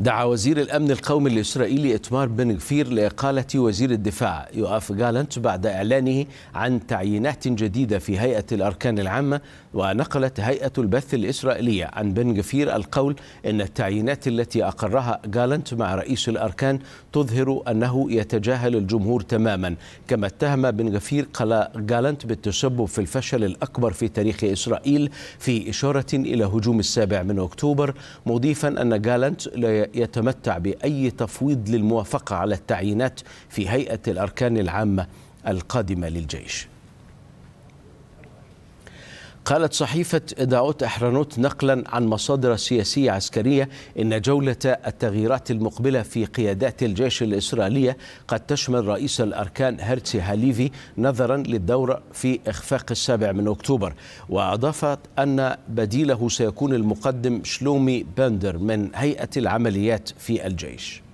دعا وزير الأمن القومي الإسرائيلي إتمار بن غفير لإقالة وزير الدفاع يؤاف جالنت بعد إعلانه عن تعيينات جديدة في هيئة الأركان العامة ونقلت هيئة البث الإسرائيلية عن بن غفير القول أن التعيينات التي أقرها جالنت مع رئيس الأركان تظهر أنه يتجاهل الجمهور تماما كما اتهم بن غفير قال جالنت بالتسبب في الفشل الأكبر في تاريخ إسرائيل في إشارة إلى هجوم السابع من أكتوبر مضيفا أن جالنت لا يتمتع باي تفويض للموافقه على التعيينات في هيئه الاركان العامه القادمه للجيش قالت صحيفة داوت أحرنوت نقلا عن مصادر سياسية عسكرية إن جولة التغييرات المقبلة في قيادات الجيش الإسرائيلية قد تشمل رئيس الأركان هرتسي هاليفي نظرا للدورة في إخفاق السابع من أكتوبر وأضافت أن بديله سيكون المقدم شلومي بندر من هيئة العمليات في الجيش